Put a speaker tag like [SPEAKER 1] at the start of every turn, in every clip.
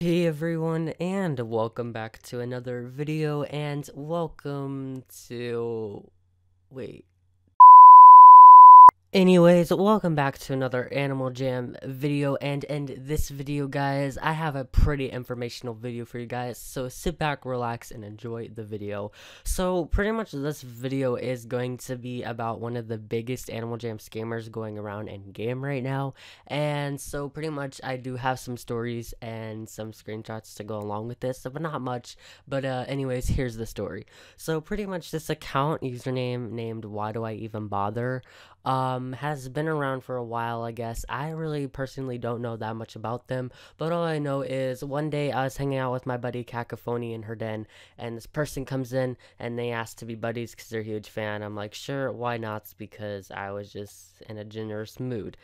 [SPEAKER 1] Hey everyone and welcome back to another video and welcome to wait Anyways, welcome back to another Animal Jam video, and in this video, guys, I have a pretty informational video for you guys, so sit back, relax, and enjoy the video. So, pretty much this video is going to be about one of the biggest Animal Jam scammers going around in-game right now, and so pretty much I do have some stories and some screenshots to go along with this, but not much, but uh, anyways, here's the story. So, pretty much this account username named Why Do I Even Bother, um, um, has been around for a while, I guess. I really personally don't know that much about them, but all I know is one day I was hanging out with my buddy Cacophony in her den, and this person comes in and they ask to be buddies because they're a huge fan. I'm like, sure, why not? Because I was just in a generous mood.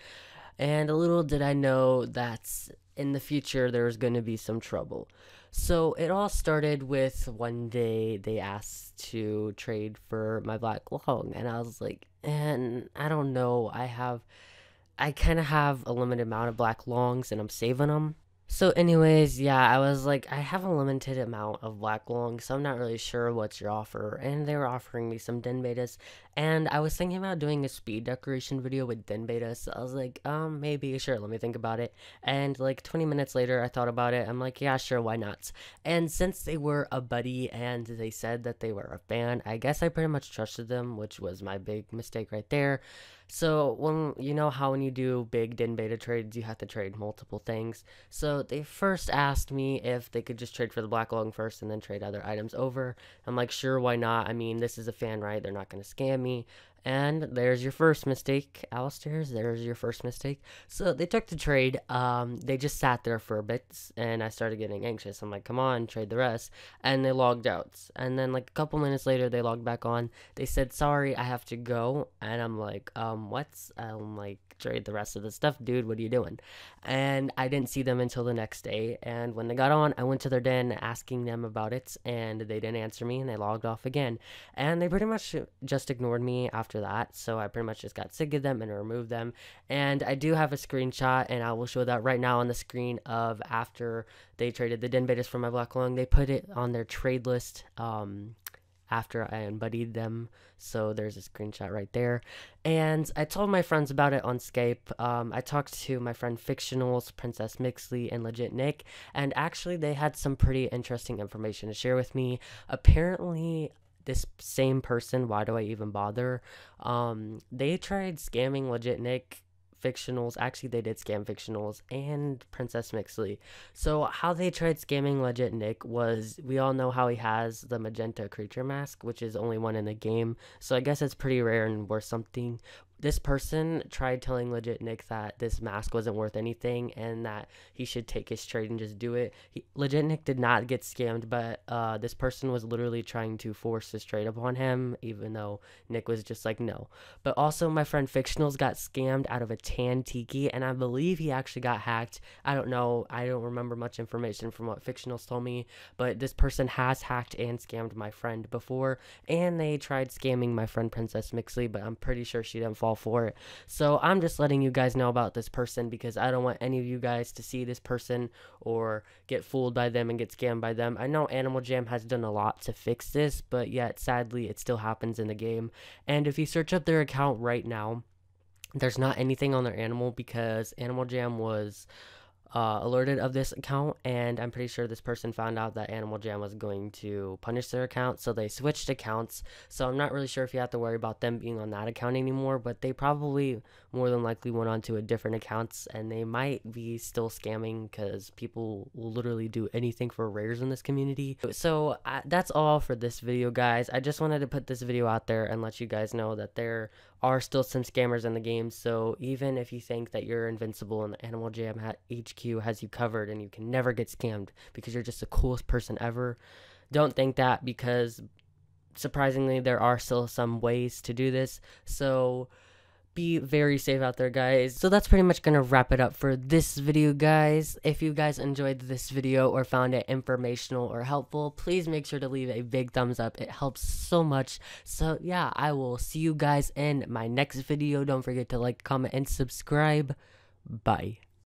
[SPEAKER 1] And little did I know that in the future there was going to be some trouble. So it all started with one day they asked to trade for my black long, and I was like, and I don't know, I have, I kind of have a limited amount of black longs, and I'm saving them. So, anyways, yeah, I was like, I have a limited amount of black long, so I'm not really sure what's your offer. And they were offering me some den betas, and I was thinking about doing a speed decoration video with den betas. So I was like, um, maybe sure, let me think about it. And like 20 minutes later, I thought about it. I'm like, yeah, sure, why not? And since they were a buddy and they said that they were a fan, I guess I pretty much trusted them, which was my big mistake right there. So when you know how when you do big din beta trades, you have to trade multiple things. So they first asked me if they could just trade for the black long first and then trade other items over. I'm like, sure, why not? I mean, this is a fan, right? They're not gonna scam me. And there's your first mistake, Alistair's. There's your first mistake. So they took the trade. Um, they just sat there for a bit, and I started getting anxious. I'm like, come on, trade the rest. And they logged out. And then, like, a couple minutes later, they logged back on. They said, sorry, I have to go. And I'm like, um, what's, I'm like, trade the rest of the stuff, dude. What are you doing? And I didn't see them until the next day. And when they got on, I went to their den asking them about it, and they didn't answer me, and they logged off again. And they pretty much just ignored me after after that. So I pretty much just got sick of them and removed them. And I do have a screenshot, and I will show that right now on the screen of after they traded the Den Betas for my Black Lung. They put it on their trade list. Um, after I unbuddied them. So there's a screenshot right there. And I told my friends about it on Skype. Um, I talked to my friend Fictionals, Princess Mixley, and Legit Nick. And actually, they had some pretty interesting information to share with me. Apparently, this same person, why do I even bother? Um, they tried scamming legit Nick fictionals. Actually, they did scam fictionals and Princess Mixley. So, how they tried scamming Legit Nick was we all know how he has the magenta creature mask, which is only one in the game. So, I guess it's pretty rare and worth something this person tried telling legit Nick that this mask wasn't worth anything and that he should take his trade and just do it. He, legit Nick did not get scammed, but uh, this person was literally trying to force his trade upon him, even though Nick was just like, no. But also, my friend Fictionals got scammed out of a tan tiki, and I believe he actually got hacked. I don't know. I don't remember much information from what Fictionals told me, but this person has hacked and scammed my friend before, and they tried scamming my friend Princess Mixley, but I'm pretty sure she didn't fall all for it. So I'm just letting you guys know about this person because I don't want any of you guys to see this person or get fooled by them and get scammed by them. I know Animal Jam has done a lot to fix this, but yet sadly it still happens in the game. And if you search up their account right now, there's not anything on their animal because Animal Jam was uh, alerted of this account, and I'm pretty sure this person found out that Animal Jam was going to punish their account, so they switched accounts. So I'm not really sure if you have to worry about them being on that account anymore, but they probably more than likely went on to a different accounts, and they might be still scamming because people will literally do anything for rares in this community. So uh, that's all for this video, guys. I just wanted to put this video out there and let you guys know that there are still some scammers in the game. So even if you think that you're invincible and the Animal Jam HQ has you covered and you can never get scammed because you're just the coolest person ever, don't think that because surprisingly there are still some ways to do this. So be very safe out there guys so that's pretty much gonna wrap it up for this video guys if you guys enjoyed this video or found it informational or helpful please make sure to leave a big thumbs up it helps so much so yeah i will see you guys in my next video don't forget to like comment and subscribe bye